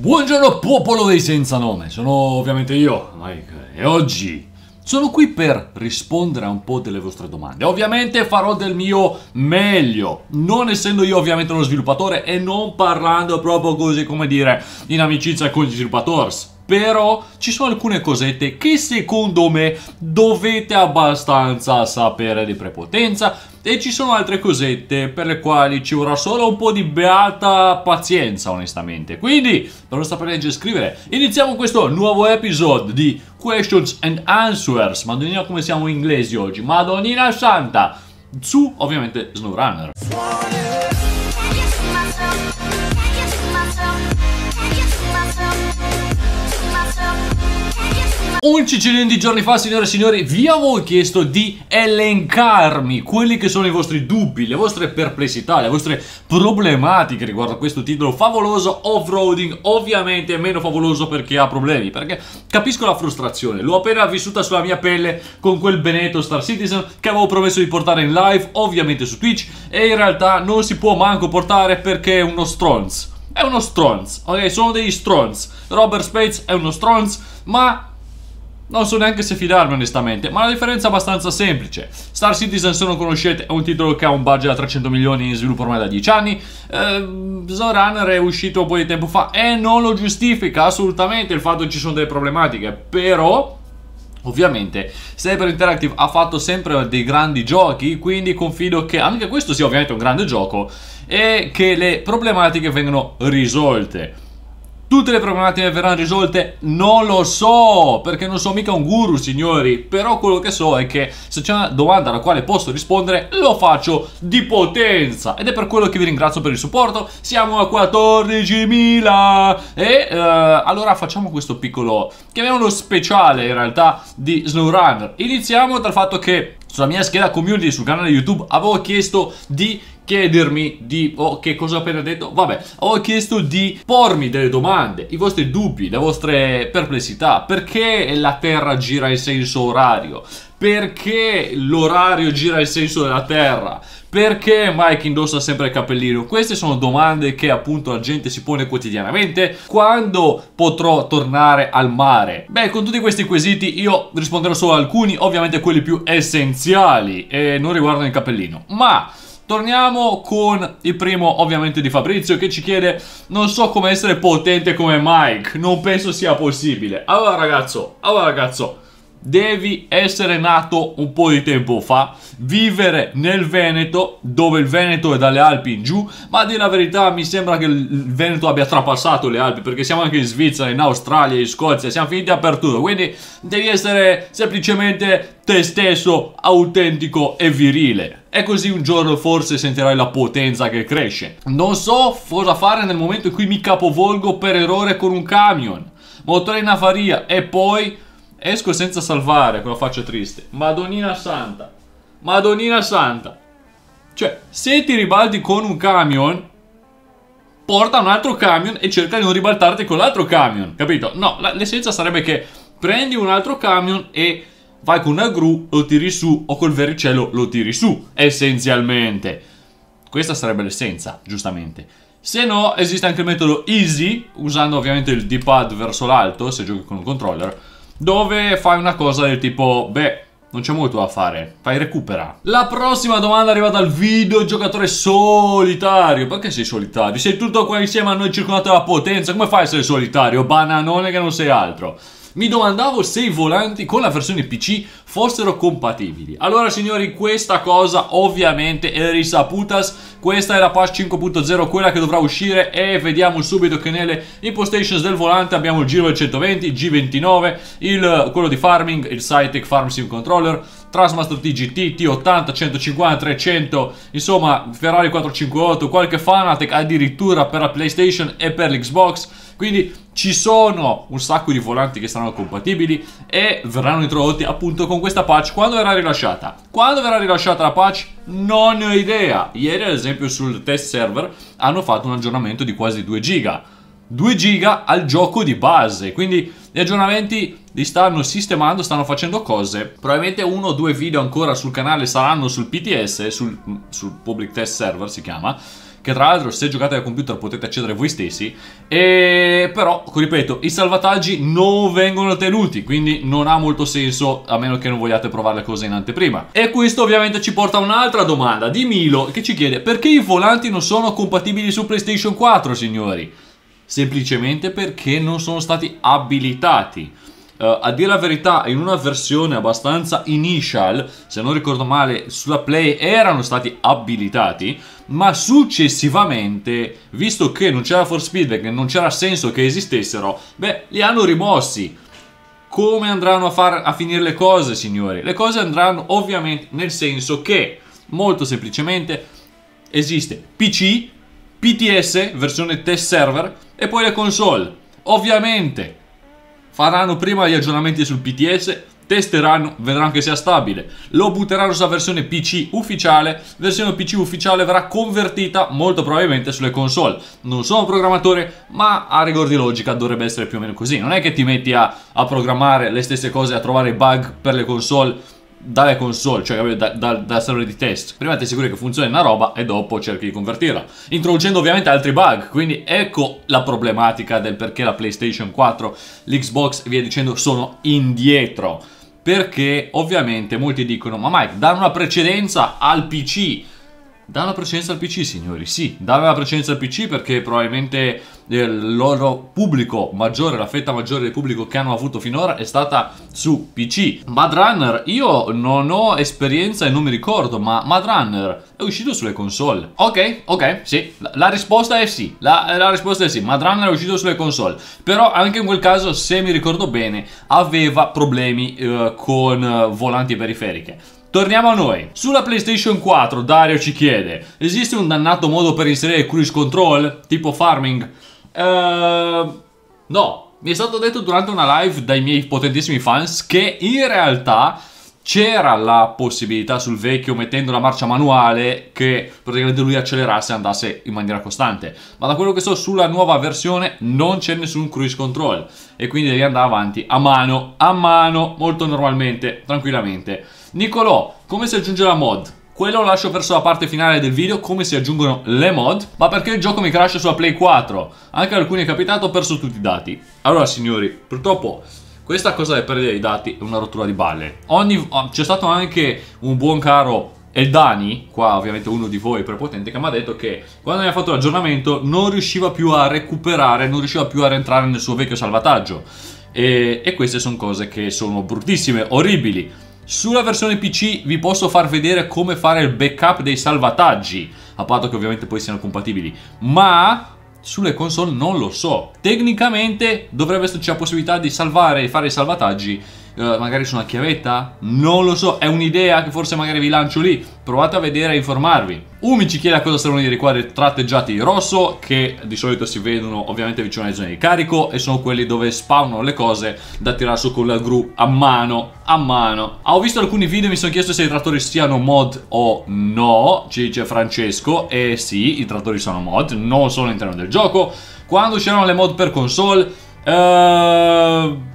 Buongiorno popolo dei senza nome, sono ovviamente io, Mike, e oggi sono qui per rispondere a un po' delle vostre domande. Ovviamente farò del mio meglio, non essendo io ovviamente uno sviluppatore e non parlando proprio così come dire in amicizia con gli sviluppatori però ci sono alcune cosette che secondo me dovete abbastanza sapere di prepotenza e ci sono altre cosette per le quali ci vorrà solo un po' di beata pazienza onestamente quindi per non sapere leggere e scrivere iniziamo questo nuovo episodio di Questions and Answers madonnina come siamo in inglesi oggi madonnina santa su ovviamente SnowRunner Un di giorni fa, signore e signori, vi avevo chiesto di elencarmi quelli che sono i vostri dubbi, le vostre perplessità, le vostre problematiche riguardo a questo titolo favoloso off-roading, ovviamente meno favoloso per chi ha problemi, perché capisco la frustrazione, l'ho appena vissuta sulla mia pelle con quel benedetto Star Citizen che avevo promesso di portare in live, ovviamente su Twitch, e in realtà non si può manco portare perché è uno stronz. È uno stronz, ok? Sono degli stronz. Robert Spades è uno stronz, ma non so neanche se fidarmi onestamente, ma la differenza è abbastanza semplice. Star Citizen, se non conoscete, è un titolo che ha un budget da 300 milioni in sviluppo ormai da 10 anni. Eh, Zorunner è uscito un po' di tempo fa e non lo giustifica assolutamente il fatto che ci sono delle problematiche, però... Ovviamente Saber Interactive ha fatto sempre dei grandi giochi, quindi confido che anche questo sia ovviamente un grande gioco e che le problematiche vengano risolte. Tutte le problematiche verranno risolte? Non lo so, perché non sono mica un guru, signori. Però quello che so è che se c'è una domanda alla quale posso rispondere, lo faccio di potenza. Ed è per quello che vi ringrazio per il supporto. Siamo a 14.000. E eh, allora facciamo questo piccolo, chiamiamolo speciale in realtà, di SnowRunner. Iniziamo dal fatto che sulla mia scheda community sul canale YouTube avevo chiesto di chiedermi di oh, che cosa ho appena detto vabbè ho chiesto di pormi delle domande i vostri dubbi le vostre perplessità perché la terra gira in senso orario perché l'orario gira in senso della terra perché Mike indossa sempre il cappellino? Queste sono domande che appunto la gente si pone quotidianamente. Quando potrò tornare al mare? Beh, con tutti questi quesiti io risponderò solo a alcuni, ovviamente quelli più essenziali e non riguardano il cappellino. Ma Torniamo con il primo ovviamente di Fabrizio che ci chiede Non so come essere potente come Mike, non penso sia possibile Allora ragazzo, allora ragazzo devi essere nato un po' di tempo fa, vivere nel Veneto, dove il Veneto è dalle Alpi in giù, ma a dire la verità mi sembra che il Veneto abbia trapassato le Alpi, perché siamo anche in Svizzera, in Australia, in Scozia, siamo finiti dappertutto, quindi devi essere semplicemente te stesso, autentico e virile. E così un giorno forse sentirai la potenza che cresce. Non so cosa fare nel momento in cui mi capovolgo per errore con un camion, motore in avaria e poi Esco senza salvare, con la faccia triste. Madonnina santa. Madonnina santa. Cioè, se ti ribalti con un camion, porta un altro camion e cerca di non ribaltarti con l'altro camion, capito? No, l'essenza sarebbe che prendi un altro camion e vai con una gru, lo tiri su o col verricello lo tiri su, essenzialmente. Questa sarebbe l'essenza, giustamente. Se no, esiste anche il metodo easy, usando ovviamente il D-pad verso l'alto, se giochi con un controller, dove fai una cosa del tipo, beh, non c'è molto da fare, fai recupera. La prossima domanda arriva dal videogiocatore solitario. Perché sei solitario? Sei tutto qua insieme a noi circondato da potenza, come fai a essere solitario? Bananone che non sei altro mi domandavo se i volanti con la versione PC fossero compatibili. Allora signori, questa cosa ovviamente è risaputa. questa è la patch 5.0, quella che dovrà uscire e vediamo subito che nelle impostations del volante abbiamo il giro del 120, G29, il, quello di farming, il Cytec Farm Sim Controller, Trasmaster TGT, T80, 150, 300, insomma Ferrari 458, qualche Fanatec addirittura per la PlayStation e per l'Xbox quindi ci sono un sacco di volanti che saranno compatibili e verranno introdotti appunto con questa patch quando verrà rilasciata. Quando verrà rilasciata la patch non ne ho idea. Ieri ad esempio sul test server hanno fatto un aggiornamento di quasi 2 giga. 2 giga al gioco di base, quindi gli aggiornamenti li stanno sistemando, stanno facendo cose. Probabilmente uno o due video ancora sul canale saranno sul PTS, sul, sul Public Test Server si chiama che tra l'altro se giocate al computer potete accedere voi stessi, e però, ripeto, i salvataggi non vengono tenuti, quindi non ha molto senso a meno che non vogliate provare le cose in anteprima. E questo ovviamente ci porta a un'altra domanda di Milo che ci chiede perché i volanti non sono compatibili su PlayStation 4, signori? Semplicemente perché non sono stati abilitati. Uh, a dire la verità, in una versione abbastanza initial, se non ricordo male, sulla Play erano stati abilitati, ma successivamente, visto che non c'era force feedback e non c'era senso che esistessero, beh, li hanno rimossi. Come andranno a, far, a finire le cose, signori? Le cose andranno ovviamente nel senso che, molto semplicemente, esiste PC, PTS, versione test server, e poi le console. Ovviamente, faranno prima gli aggiornamenti sul PTS, testeranno, vedranno che sia stabile, lo butteranno sulla versione PC ufficiale, versione PC ufficiale verrà convertita molto probabilmente sulle console. Non sono un programmatore, ma a rigor di logica dovrebbe essere più o meno così. Non è che ti metti a, a programmare le stesse cose, a trovare bug per le console dalle console, cioè da, da, dal server di test. Prima ti assicuri che funzioni una roba e dopo cerchi di convertirla. Introducendo ovviamente altri bug, quindi ecco la problematica del perché la PlayStation 4, l'Xbox e via dicendo sono indietro. Perché ovviamente molti dicono, ma Mike, danno una precedenza al PC Dà la precedenza al PC, signori, sì, dava la precedenza al PC perché probabilmente eh, il loro pubblico maggiore, la fetta maggiore del pubblico che hanno avuto finora è stata su PC. Mad Runner, io non ho esperienza e non mi ricordo, ma Mad Runner è uscito sulle console. Ok, ok, sì, la, la risposta è sì, la, la, risposta è sì, Madrun era uscito sulle console, però anche in quel caso, se mi ricordo bene, aveva problemi eh, con eh, volanti periferiche. Torniamo a noi. Sulla PlayStation 4 Dario ci chiede, esiste un dannato modo per inserire cruise control tipo farming? Uh, no, mi è stato detto durante una live dai miei potentissimi fans che in realtà c'era la possibilità sul vecchio mettendo la marcia manuale che praticamente lui accelerasse e andasse in maniera costante ma da quello che so sulla nuova versione non c'è nessun cruise control e quindi devi andare avanti a mano a mano molto normalmente tranquillamente Nicolò come si aggiunge la mod? Quello lo lascio verso la parte finale del video come si aggiungono le mod, ma perché il gioco mi crasha sulla Play 4? Anche ad alcuni è capitato, ho perso tutti i dati. Allora signori, purtroppo questa cosa del perdere i dati è una rottura di balle. Ogni... Ah, c'è stato anche un buon caro Eldani, qua ovviamente uno di voi prepotente, che mi ha detto che quando mi ha fatto l'aggiornamento non riusciva più a recuperare, non riusciva più a rientrare nel suo vecchio salvataggio. E, e queste sono cose che sono bruttissime, orribili. Sulla versione PC vi posso far vedere come fare il backup dei salvataggi, a patto che ovviamente poi siano compatibili. Ma sulle console non lo so. Tecnicamente dovrebbe esserci la possibilità di salvare e fare i salvataggi eh, magari su una chiavetta? Non lo so, è un'idea che forse magari vi lancio lì. Provate a vedere e informarvi. Umi ci chiede a cosa servono i riquadri tratteggiati di rosso, che di solito si vedono ovviamente vicino alle zone di carico e sono quelli dove spawnano le cose da tirare su con la gru a mano, a mano. Ah, ho visto alcuni video e mi sono chiesto se i trattori siano mod o no, ci dice Francesco, e eh sì, i trattori sono mod, non sono all'interno del gioco. Quando usciranno le mod per console... Ehm...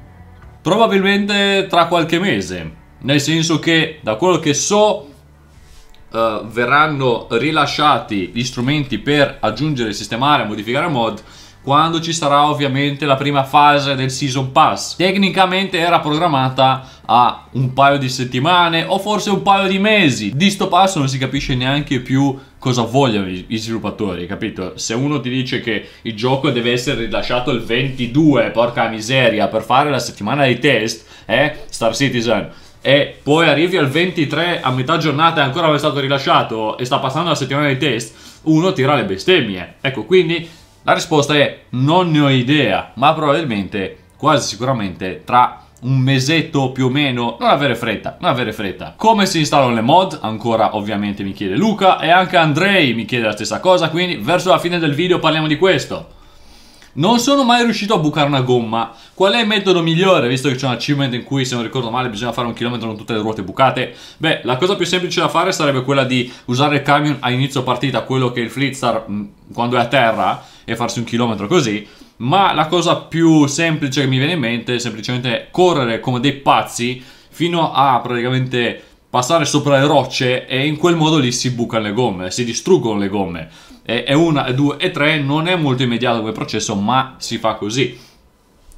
Probabilmente tra qualche mese, nel senso che da quello che so eh, verranno rilasciati gli strumenti per aggiungere, sistemare, modificare mod quando ci sarà ovviamente la prima fase del Season Pass. Tecnicamente era programmata a un paio di settimane o forse un paio di mesi. Di sto passo non si capisce neanche più cosa vogliono i sviluppatori, capito? Se uno ti dice che il gioco deve essere rilasciato il 22, porca miseria, per fare la settimana di test, eh, Star Citizen, e poi arrivi al 23 a metà giornata e ancora non è stato rilasciato e sta passando la settimana di test, uno tira le bestemmie. Ecco, quindi la risposta è non ne ho idea, ma probabilmente, quasi sicuramente, tra un mesetto più o meno, non avere fretta, non avere fretta. Come si installano le mod? Ancora ovviamente mi chiede Luca e anche Andrei mi chiede la stessa cosa, quindi verso la fine del video parliamo di questo. Non sono mai riuscito a bucare una gomma. Qual è il metodo migliore, visto che c'è un achievement in cui, se non ricordo male, bisogna fare un chilometro con tutte le ruote bucate? Beh, la cosa più semplice da fare sarebbe quella di usare il camion a inizio partita, quello che il Flitzar, quando è a terra, e farsi un chilometro così, ma la cosa più semplice che mi viene in mente è semplicemente correre come dei pazzi fino a praticamente passare sopra le rocce e in quel modo lì si bucano le gomme, si distruggono le gomme. E 1, 2 e 3 non è molto immediato come processo, ma si fa così.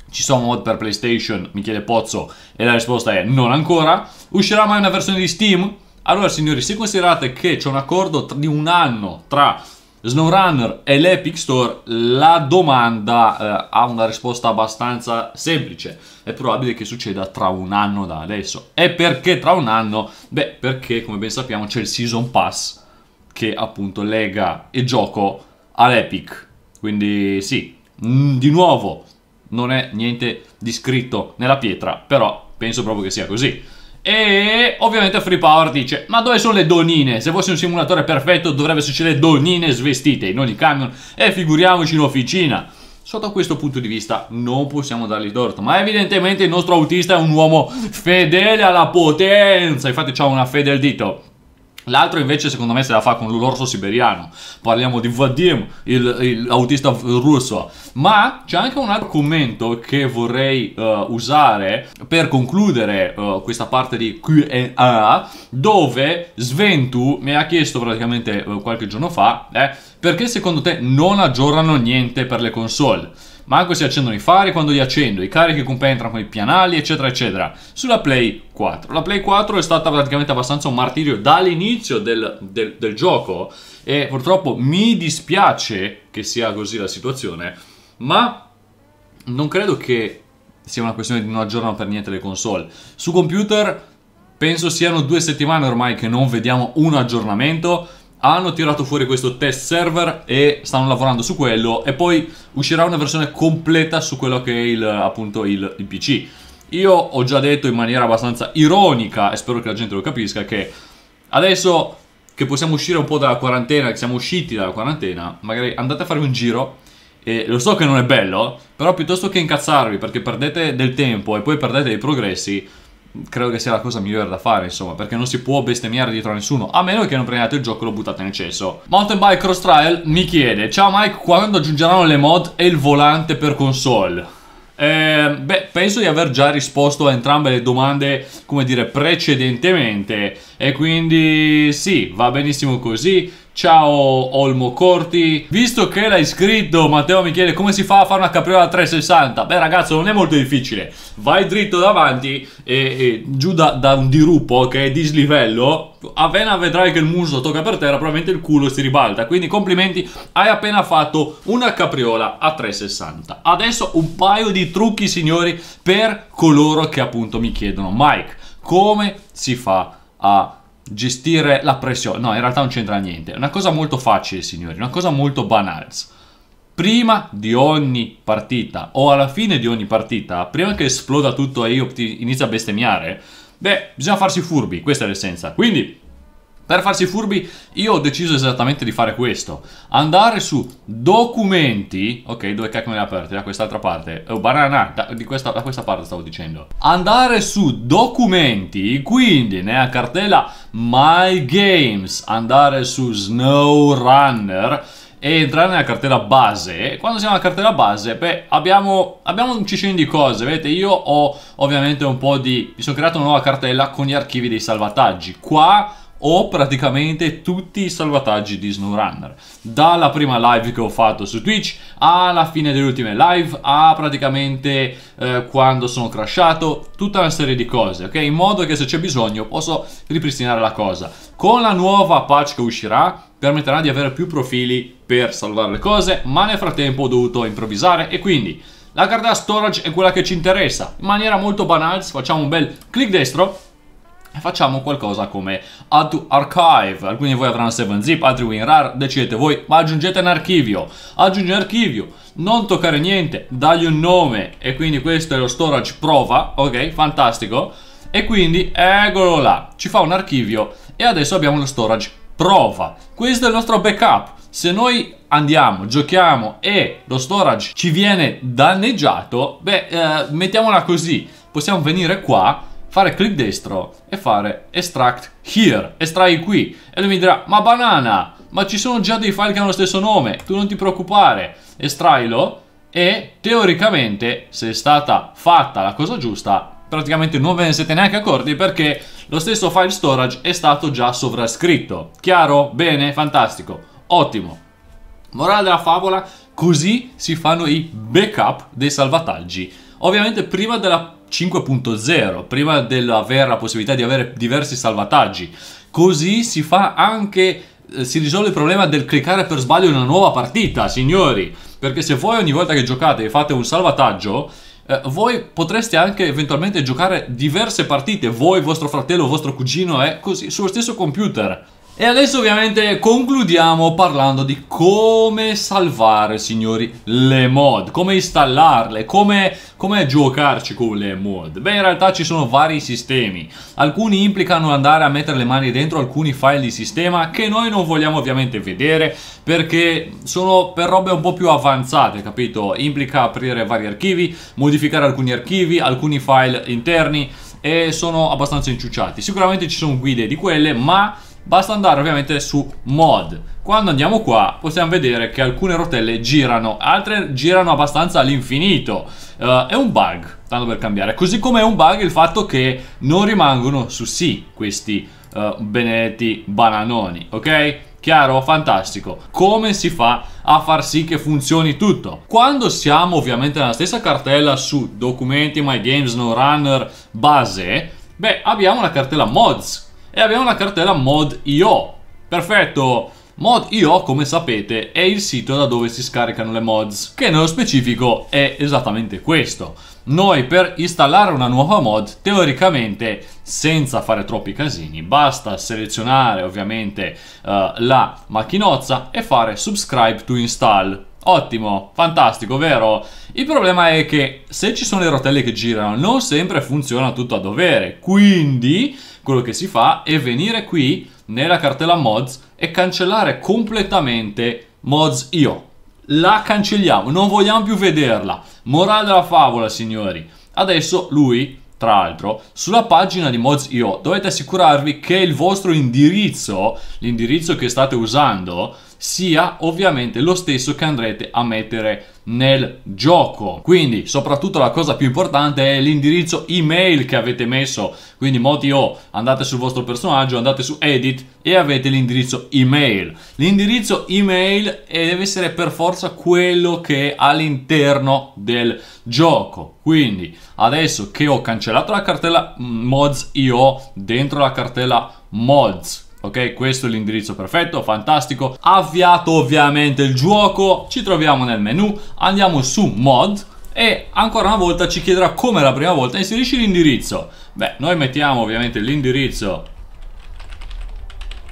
Ci sono mod per PlayStation? Mi chiede Pozzo e la risposta è non ancora. Uscirà mai una versione di Steam? Allora signori, se considerate che c'è un accordo di un anno tra SnowRunner e l'Epic Store la domanda eh, ha una risposta abbastanza semplice. È probabile che succeda tra un anno da adesso. E perché tra un anno? Beh, perché come ben sappiamo c'è il Season Pass che appunto lega il gioco all'Epic. Quindi sì, mh, mm, di nuovo non è niente di scritto nella pietra, però penso proprio che sia così. E ovviamente Free Power dice: Ma dove sono le donine? Se fosse un simulatore perfetto, dovrebbe succedere donine svestite in ogni camion. E figuriamoci in officina. Sotto questo punto di vista non possiamo dargli torto, ma evidentemente il nostro autista è un uomo fedele alla potenza, infatti ha una fede al dito. L'altro invece secondo me se la fa con l'orso siberiano, parliamo di Vadim, il, il autista russo, ma c'è anche un altro commento che vorrei uh, usare per concludere uh, questa parte di Q&A, dove Sventu mi ha chiesto praticamente uh, qualche giorno fa, eh, perché secondo te non aggiornano niente per le console? ma anche se accendono i fari quando li accendo, i carichi compentrano con i pianali, eccetera, eccetera. Sulla Play 4. La Play 4 è stata praticamente abbastanza un martirio dall'inizio del, del, del gioco e purtroppo mi dispiace che sia così la situazione, ma non credo che sia una questione di non aggiornare per niente le console. Su computer penso siano due settimane ormai che non vediamo un aggiornamento hanno tirato fuori questo test server e stanno lavorando su quello e poi uscirà una versione completa su quello che è il, appunto il, il PC. Io ho già detto in maniera abbastanza ironica e spero che la gente lo capisca che adesso che possiamo uscire un po' dalla quarantena, che siamo usciti dalla quarantena, magari andate a farvi un giro e lo so che non è bello, però piuttosto che incazzarvi perché perdete del tempo e poi perdete dei progressi, credo che sia la cosa migliore da fare, insomma, perché non si può bestemmiare dietro a nessuno, a meno che non prendiate il gioco e lo buttate nel cesso. Mountain Bike Cross Trial mi chiede, ciao Mike, quando aggiungeranno le mod e il volante per console? Eh, beh, penso di aver già risposto a entrambe le domande, come dire, precedentemente e quindi sì, va benissimo così. Ciao Olmo Corti, visto che l'hai scritto Matteo mi chiede come si fa a fare una capriola 360 Beh ragazzo non è molto difficile, vai dritto davanti e, e giù da, da, un dirupo che è dislivello Appena vedrai che il muso tocca per terra probabilmente il culo si ribalta Quindi complimenti, hai appena fatto una capriola a 360 Adesso un paio di trucchi signori per coloro che appunto mi chiedono Mike, come si fa a gestire la pressione. No, in realtà non c'entra niente. È una cosa molto facile, signori, una cosa molto banale. Prima di ogni partita o alla fine di ogni partita, prima che esploda tutto e io inizio a bestemmiare, beh, bisogna farsi furbi, questa è l'essenza. Quindi per farsi furbi io ho deciso esattamente di fare questo Andare su documenti Ok dove cacchio me l'ha aperta? Da quest'altra parte oh, Banana da, questa, da questa parte stavo dicendo Andare su documenti Quindi nella cartella My Games Andare su Snow Runner e entrare nella cartella base. Quando siamo nella cartella base, beh, abbiamo, abbiamo un cicino di cose. Vedete, io ho ovviamente un po' di... Mi sono creato una nuova cartella con gli archivi dei salvataggi. Qua ho praticamente tutti i salvataggi di SnowRunner dalla prima live che ho fatto su Twitch alla fine delle ultime live a praticamente eh, quando sono crashato tutta una serie di cose ok in modo che se c'è bisogno posso ripristinare la cosa con la nuova patch che uscirà permetterà di avere più profili per salvare le cose ma nel frattempo ho dovuto improvvisare e quindi la carta storage è quella che ci interessa in maniera molto banale facciamo un bel clic destro facciamo qualcosa come add to archive. Alcuni di voi avranno 7-zip, altri WinRAR, decidete voi, ma aggiungete un archivio. Aggiungi un archivio, non toccare niente, dagli un nome e quindi questo è lo storage prova, ok? Fantastico. E quindi eccolo là, ci fa un archivio e adesso abbiamo lo storage prova. Questo è il nostro backup. Se noi andiamo, giochiamo e lo storage ci viene danneggiato, beh, eh, mettiamola così, possiamo venire qua fare clic destro e fare extract here, estrai qui. E lui mi dirà, ma banana, ma ci sono già dei file che hanno lo stesso nome, tu non ti preoccupare, estrailo e teoricamente se è stata fatta la cosa giusta praticamente non ve ne siete neanche accorti perché lo stesso file storage è stato già sovrascritto. Chiaro? Bene? Fantastico. Ottimo. Morale della favola, così si fanno i backup dei salvataggi. Ovviamente prima della 5.0 prima dell'avere la possibilità di avere diversi salvataggi. Così si fa anche eh, si risolve il problema del cliccare per sbaglio in una nuova partita, signori, perché se voi ogni volta che giocate e fate un salvataggio eh, voi potreste anche eventualmente giocare diverse partite, voi, vostro fratello, vostro cugino, è eh, così, sullo stesso computer. E adesso ovviamente concludiamo parlando di come salvare, signori, le mod, come installarle, come, come, giocarci con le mod. Beh, in realtà ci sono vari sistemi, alcuni implicano andare a mettere le mani dentro alcuni file di sistema che noi non vogliamo ovviamente vedere perché sono per robe un po' più avanzate, capito? Implica aprire vari archivi, modificare alcuni archivi, alcuni file interni e sono abbastanza inciucciati. Sicuramente ci sono guide di quelle, ma Basta andare ovviamente su mod. Quando andiamo qua possiamo vedere che alcune rotelle girano, altre girano abbastanza all'infinito. Uh, è un bug, tanto per cambiare. Così come è un bug il fatto che non rimangono su sì questi uh, benedetti bananoni, ok? Chiaro? Fantastico. Come si fa a far sì che funzioni tutto? Quando siamo ovviamente nella stessa cartella su documenti, my games, no runner, base, beh abbiamo una cartella mods e abbiamo la cartella mod.io. Perfetto! Mod.io, come sapete, è il sito da dove si scaricano le mods, che nello specifico è esattamente questo. Noi per installare una nuova mod, teoricamente, senza fare troppi casini, basta selezionare ovviamente uh, la macchinozza e fare subscribe to install. Ottimo, fantastico, vero? Il problema è che se ci sono le rotelle che girano non sempre funziona tutto a dovere, quindi quello che si fa è venire qui nella cartella mods e cancellare completamente mods io. La cancelliamo, non vogliamo più vederla. Morale della favola, signori. Adesso lui tra l'altro, sulla pagina di mods.io dovete assicurarvi che il vostro indirizzo, l'indirizzo che state usando, sia ovviamente lo stesso che andrete a mettere nel gioco quindi soprattutto la cosa più importante è l'indirizzo email che avete messo quindi moti o oh, andate sul vostro personaggio andate su edit e avete l'indirizzo email l'indirizzo email eh, deve essere per forza quello che è all'interno del gioco quindi adesso che ho cancellato la cartella mm, mods io ho dentro la cartella mods Ok, questo è l'indirizzo perfetto, fantastico. Avviato ovviamente il gioco, ci troviamo nel menu, andiamo su mod e ancora una volta ci chiederà come la prima volta inserisci l'indirizzo. Beh, noi mettiamo ovviamente l'indirizzo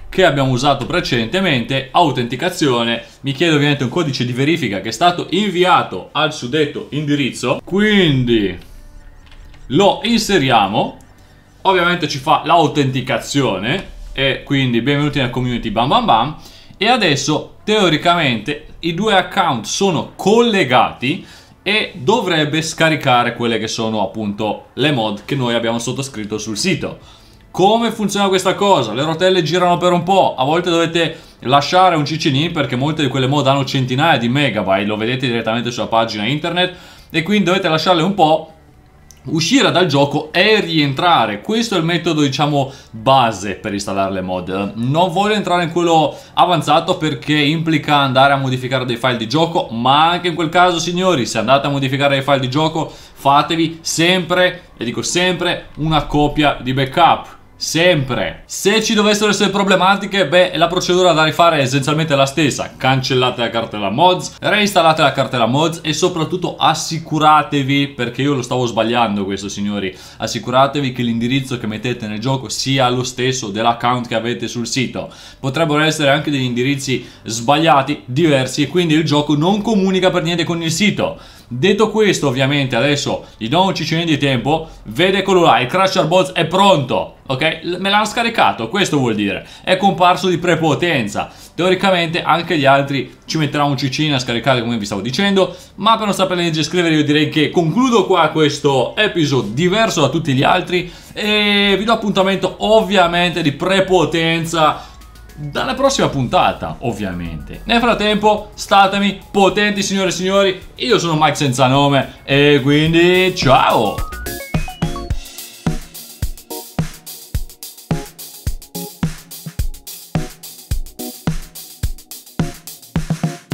che abbiamo usato precedentemente, autenticazione, mi chiede ovviamente un codice di verifica che è stato inviato al suddetto indirizzo, quindi lo inseriamo, ovviamente ci fa l'autenticazione e quindi benvenuti nella community Bam Bam Bam e adesso teoricamente i due account sono collegati e dovrebbe scaricare quelle che sono appunto le mod che noi abbiamo sottoscritto sul sito. Come funziona questa cosa? Le rotelle girano per un po', a volte dovete lasciare un ciccinino perché molte di quelle mod hanno centinaia di megabyte, lo vedete direttamente sulla pagina internet e quindi dovete lasciarle un po' uscire dal gioco e rientrare questo è il metodo diciamo base per installare le mod non voglio entrare in quello avanzato perché implica andare a modificare dei file di gioco ma anche in quel caso signori se andate a modificare dei file di gioco fatevi sempre e dico sempre una copia di backup sempre. Se ci dovessero essere problematiche, beh, la procedura da rifare è essenzialmente la stessa. Cancellate la cartella mods, reinstallate la cartella mods e soprattutto assicuratevi, perché io lo stavo sbagliando questo signori, assicuratevi che l'indirizzo che mettete nel gioco sia lo stesso dell'account che avete sul sito. Potrebbero essere anche degli indirizzi sbagliati, diversi e quindi il gioco non comunica per niente con il sito. Detto questo, ovviamente, adesso gli do un cicino di tempo, vede quello là, il Crusher Bots è pronto! ok? Me l'hanno scaricato, questo vuol dire, è comparso di prepotenza. Teoricamente anche gli altri ci metteranno un ciccino a scaricare come vi stavo dicendo, ma per non sapere leggere e scrivere io direi che concludo qua questo episodio diverso da tutti gli altri e vi do appuntamento ovviamente di prepotenza dalla prossima puntata, ovviamente. Nel frattempo, statemi potenti signore e signori, io sono Mike senza nome e quindi ciao!